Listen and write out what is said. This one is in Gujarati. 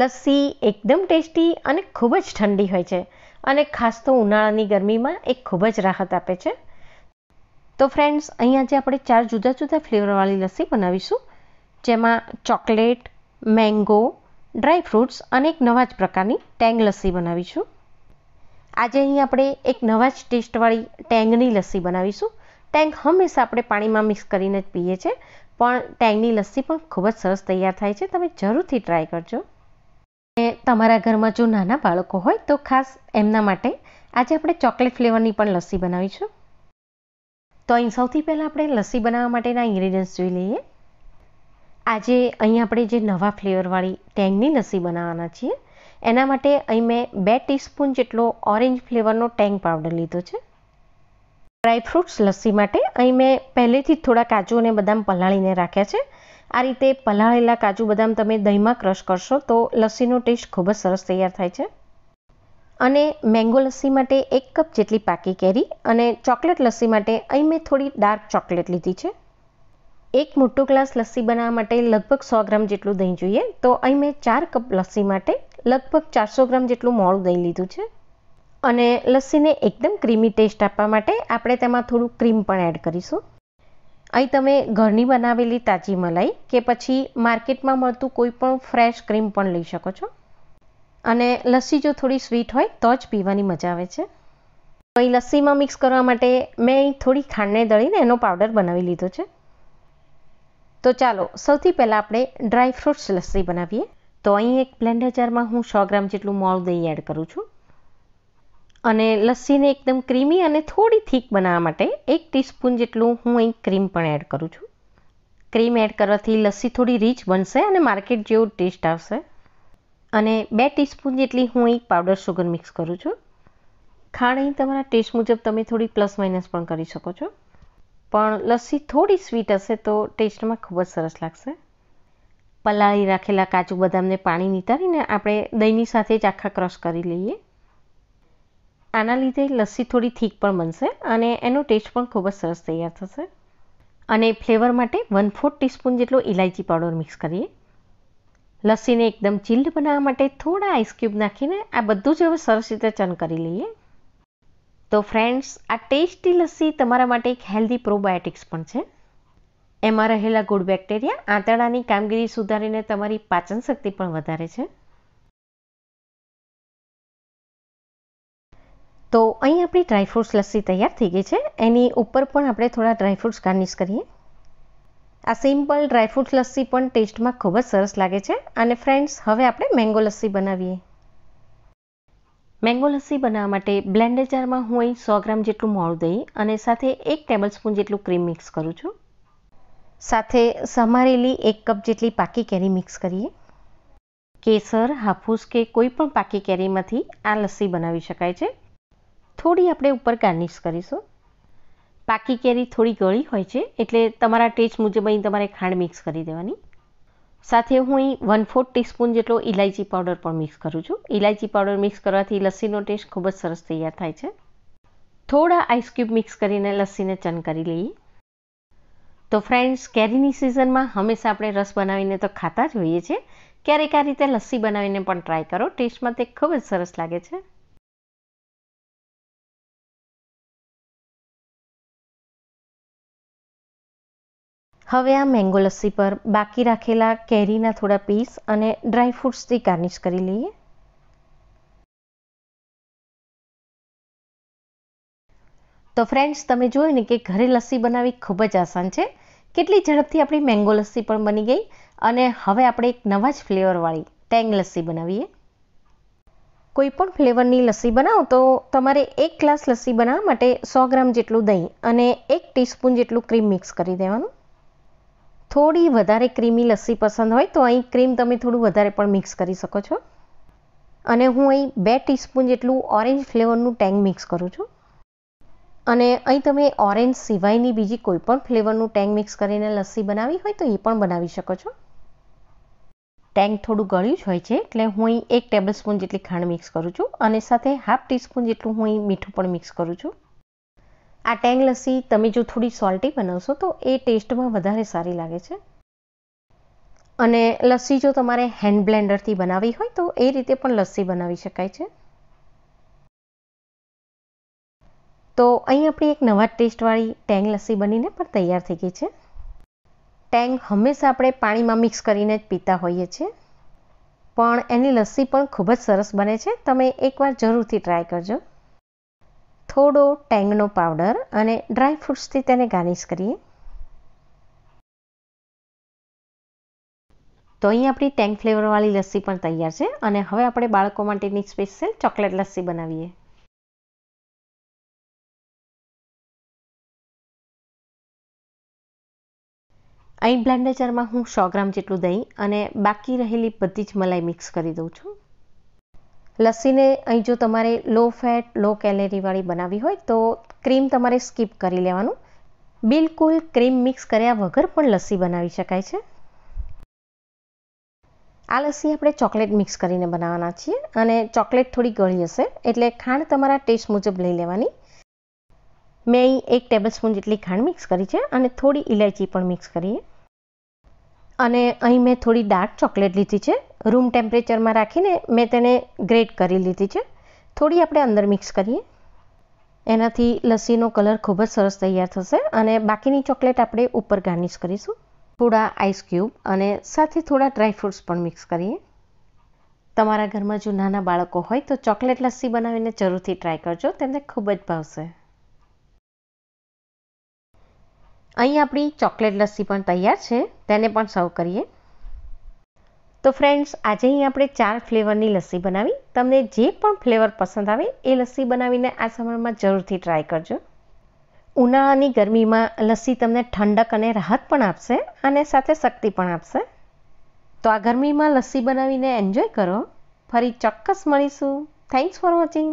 લસ્સી એકદમ ટેસ્ટી અને ખૂબ જ ઠંડી હોય છે અને ખાસ તો ઉનાળાની ગરમીમાં એ ખૂબ જ રાહત આપે છે તો ફ્રેન્ડ્સ અહીં આજે આપણે ચાર જુદા જુદા ફ્લેવરવાળી લસ્સી બનાવીશું જેમાં ચોકલેટ મેંગો ડ્રાય ફ્રૂટ્સ અને એક નવા જ પ્રકારની ટેંગ લસ્સી બનાવીશું આજે અહીં આપણે એક નવા જ ટેસ્ટવાળી ટેંગની લસ્સી બનાવીશું ટેંગ હંમેશા આપણે પાણીમાં મિક્સ કરીને જ પીએ છીએ પણ ટેંગની લસ્સી પણ ખૂબ જ સરસ તૈયાર થાય છે તમે જરૂરથી ટ્રાય કરજો તમારા ઘરમાં જો નાના બાળકો હોય તો ખાસ એમના માટે આજે આપણે ચોકલેટ ફ્લેવરની પણ લસ્સી બનાવીશું તો અહીં સૌથી પહેલાં આપણે લસ્સી બનાવવા માટેના ઇન્ગ્રીડિયન્ટ્સ જોઈ લઈએ આજે અહીં આપણે જે નવા ફ્લેવરવાળી ટેંગની લસ્સી બનાવવાના છીએ એના માટે અહીં મેં બે ટીસ્પૂન જેટલો ઓરેન્જ ફ્લેવરનો ટેંગ પાવડર લીધો છે ડ્રાયફ્રૂટ્સ લસ્સી માટે અહીં મેં પહેલેથી થોડા કાજુ અને બદામ પલાળીને રાખ્યા છે આ રીતે પલાળેલા કાજુ બદામ તમે દહીંમાં ક્રશ કરશો તો લસ્સીનો ટેસ્ટ ખૂબ જ સરસ તૈયાર થાય છે અને મેંગો લસ્સી માટે એક કપ જેટલી પાકી કેરી અને ચોકલેટ લસ્સી માટે અહીં મેં થોડી ડાર્ક ચોકલેટ લીધી છે એક મોટો ગ્લાસ લસ્સી બનાવવા માટે લગભગ સો ગ્રામ જેટલું દહીં જોઈએ તો અહીં મેં ચાર કપ લસ્સી માટે લગભગ ચારસો ગ્રામ જેટલું મોળું દહીં લીધું છે અને લસ્સીને એકદમ ક્રીમી ટેસ્ટ આપવા માટે આપણે તેમાં થોડું ક્રીમ પણ એડ કરીશું અહીં તમે ઘરની બનાવેલી તાજી મલાઈ કે પછી માર્કેટમાં મળતું કોઈ પણ ફ્રેશ ક્રીમ પણ લઈ શકો છો અને લસ્સી જો થોડી સ્વીટ હોય તો જ પીવાની મજા આવે છે તો અહીં લસ્સીમાં મિક્સ કરવા માટે મેં અહીં થોડી ખાંડને દળીને એનો પાવડર બનાવી લીધો છે તો ચાલો સૌથી પહેલાં આપણે ડ્રાય ફ્રૂટ્સ લસ્સી બનાવીએ તો અહીં એક બ્લેન્ડર જારમાં હું સો ગ્રામ જેટલું મોળ દહીં એડ કરું છું અને લસ્સીને એકદમ ક્રીમી અને થોડી થીક બનાવવા માટે એક ટીસ્પૂન જેટલું હું અહીં ક્રીમ પણ એડ કરું છું ક્રીમ એડ કરવાથી લસ્સી થોડી રીચ બનશે અને માર્કેટ જેવું ટેસ્ટ આવશે અને બે ટીસ્પૂન જેટલી હું અહીં પાવડર સુગર મિક્સ કરું છું ખાંડ અહીં તમારા ટેસ્ટ મુજબ તમે થોડી પ્લસ માઇનસ પણ કરી શકો છો પણ લસ્સી થોડી સ્વીટ હશે તો ટેસ્ટમાં ખૂબ જ સરસ લાગશે પલાળી રાખેલા કાજુ બદામને પાણી નીતારીને આપણે દહીંની સાથે જ આખા ક્રશ કરી લઈએ આના લીધે લસ્સી થોડી થીક પણ બનશે અને એનો ટેસ્ટ પણ ખૂબ જ સરસ તૈયાર થશે અને ફ્લેવર માટે વન ફોર્થ ટીસ્પૂન જેટલો ઇલાયચી પાવડર મિક્સ કરીએ લસ્સીને એકદમ ચિલ્ડ બનાવવા માટે થોડા આઈસ ક્યુબ નાખીને આ બધું જ હવે સરસ રીતે ચન કરી લઈએ તો ફ્રેન્ડ્સ આ ટેસ્ટી લસ્સી તમારા માટે એક હેલ્ધી પ્રોબાયોટિક્સ પણ છે એમાં રહેલા ગુડ બેક્ટેરિયા આંતરડાની કામગીરી સુધારીને તમારી પાચન શક્તિ પણ વધારે છે તો અહીં આપણી ડ્રાયફ્રૂટ્સ લસ્સી તૈયાર થઈ ગઈ છે એની ઉપર પણ આપણે થોડા ડ્રાયફ્રૂટ્સ ગાર્નિશ કરીએ આ સિમ્પલ ડ્રાયફ્રૂટ લસ્સી પણ ટેસ્ટમાં ખૂબ જ સરસ લાગે છે અને ફ્રેન્ડ્સ હવે આપણે મેંગો લસ્સી બનાવીએ મેંગો લસ્સી બનાવવા માટે બ્લેન્ડર જારમાં હું અહીં સો ગ્રામ જેટલું મોળું દહીં અને સાથે એક ટેબલસ્પૂન જેટલું ક્રીમ મિક્સ કરું છું સાથે સમારેલી એક કપ જેટલી પાકી કેરી મિક્સ કરીએ કેસર હાફૂસ કે કોઈ પણ પાકી કેરીમાંથી આ લસ્સી બનાવી શકાય છે થોડી આપણે ઉપર ગાર્નિશ કરીશું પાકી કેરી થોડી ગળી હોય છે એટલે તમારા ટેસ્ટ મુજબ અહીં તમારે ખાંડ મિક્સ કરી દેવાની સાથે હું અહીં વન ફોર્થ ટીસ્પૂન જેટલો ઇલાયચી પાવડર પણ મિક્સ કરું છું ઇલાયચી પાવડર મિક્સ કરવાથી લસ્સીનો ટેસ્ટ ખૂબ જ સરસ તૈયાર થાય છે થોડા આઈસ ક્યુબ મિક્સ કરીને લસ્સીને ચન કરી લઈએ તો ફ્રેન્ડ્સ કેરીની સિઝનમાં હંમેશા આપણે રસ બનાવીને તો ખાતા જ હોઈએ છીએ ક્યારેક આ રીતે લસ્સી બનાવીને પણ ટ્રાય કરો ટેસ્ટમાં તે ખૂબ જ સરસ લાગે છે હવે આ મેંગો લસ્સી પર બાકી રાખેલા કેરીના થોડા પીસ અને ડ્રાય ફ્રૂટ્સથી ગાર્નિશ કરી લઈએ તો ફ્રેન્ડ્સ તમે જોયું ને કે ઘરે લસ્સી બનાવવી ખૂબ જ આસાન છે કેટલી ઝડપથી આપણી મેંગો લસ્સી પણ બની ગઈ અને હવે આપણે એક નવા જ ફ્લેવરવાળી ટેંગ લસ્સી બનાવીએ કોઈ પણ ફ્લેવરની લસ્સી બનાવો તો તમારે એક ગ્લાસ લસ્સી બનાવવા માટે સો ગ્રામ જેટલું દહીં અને એક ટીસ્પૂન જેટલું ક્રીમ મિક્સ કરી દેવાનું થોડી વધારે ક્રીમી લસ્સી પસંદ હોય તો અહીં ક્રીમ તમે થોડું વધારે પણ મિક્સ કરી શકો છો અને હું અહીં બે ટીસ્પૂન જેટલું ઓરેન્જ ફ્લેવરનું ટેંગ મિક્સ કરું છું અને અહીં તમે ઓરેન્જ સિવાયની બીજી કોઈ પણ ફ્લેવરનું ટેંગ મિક્સ કરીને લસ્સી બનાવી હોય તો એ પણ બનાવી શકો છો ટેંગ થોડું ગળ્યું જ હોય છે એટલે હું અહીં એક ટેબલ સ્પૂન જેટલી ખાંડ મિક્સ કરું છું અને સાથે હાફ ટીસ્પૂન જેટલું હું અહીં મીઠું પણ મિક્સ કરું છું આ ટેંગ લસ્સી તમે જો થોડી સોલ્ટી બનાવશો તો એ ટેસ્ટમાં વધારે સારી લાગે છે અને લસ્સી જો તમારે હેન્ડ બ્લેન્ડરથી બનાવી હોય તો એ રીતે પણ લસ્સી બનાવી શકાય છે તો અહીં આપણી એક નવા ટેસ્ટવાળી ટેંગ લસ્સી બનીને પણ તૈયાર થઈ ગઈ છે ટેંગ હંમેશા આપણે પાણીમાં મિક્સ કરીને જ પીતા હોઈએ છીએ પણ એની લસ્સી પણ ખૂબ જ સરસ બને છે તમે એકવાર જરૂરથી ટ્રાય કરજો થોડો ટેંગનો પાવડર અને ડ્રાય ફ્રૂટ્સથી તેને ગાર્નિશ કરીએ તો અહીં આપણી ટેંગ ફ્લેવરવાળી લસ્સી પણ તૈયાર છે અને હવે આપણે બાળકો માટેની સ્પેશિયલ ચોકલેટ લસ્સી બનાવીએ અહીં બ્લેન્ડર જારમાં હું સો ગ્રામ જેટલું દહીં અને બાકી રહેલી બધી જ મલાઈ મિક્સ કરી દઉં છું લસ્સીને અહીં જો તમારે લો ફેટ લો કેલેરીવાળી બનાવી હોય તો ક્રીમ તમારે સ્કીપ કરી લેવાનું બિલકુલ ક્રીમ મિક્સ કર્યા વગર પણ લસ્સી બનાવી શકાય છે આ લસ્સી આપણે ચોકલેટ મિક્સ કરીને બનાવવાના છીએ અને ચોકલેટ થોડી ગળી હશે એટલે ખાંડ તમારા ટેસ્ટ મુજબ લઈ લેવાની મેં અહીં એક ટેબલ સ્પૂન જેટલી ખાંડ મિક્સ કરી છે અને થોડી ઇલાયચી પણ મિક્સ કરીએ અને અહીં મેં થોડી ડાર્ક ચોકલેટ લીધી છે રૂમ ટેમ્પરેચરમાં રાખીને મેં તેને ગ્રેટ કરી લીધી છે થોડી આપણે અંદર મિક્સ કરીએ એનાથી લસ્સીનો કલર ખૂબ જ સરસ તૈયાર થશે અને બાકીની ચોકલેટ આપણે ઉપર ગાર્નિશ કરીશું થોડા આઈસ ક્યુબ અને સાથે થોડા ડ્રાયફ્રૂટ્સ પણ મિક્સ કરીએ તમારા ઘરમાં જો નાના બાળકો હોય તો ચોકલેટ લસ્સી બનાવીને જરૂરથી ટ્રાય કરજો તેમને ખૂબ જ ભાવશે અહીં આપણી ચોકલેટ લસ્સી પણ તૈયાર છે તેને પણ સર્વ કરીએ તો ફ્રેન્ડ્સ આજે અહીં આપણે ચાર ફ્લેવરની લસ્સી બનાવી તમને જે પણ ફ્લેવર પસંદ આવે એ લસ્સી બનાવીને આ સમયમાં જરૂરથી ટ્રાય કરજો ઉનાળાની ગરમીમાં લસ્સી તમને ઠંડક અને રાહત પણ આપશે અને સાથે શક્તિ પણ આપશે તો આ ગરમીમાં લસ્સી બનાવીને એન્જોય કરો ફરી ચોક્કસ મળીશું થેન્ક્સ ફોર વોચિંગ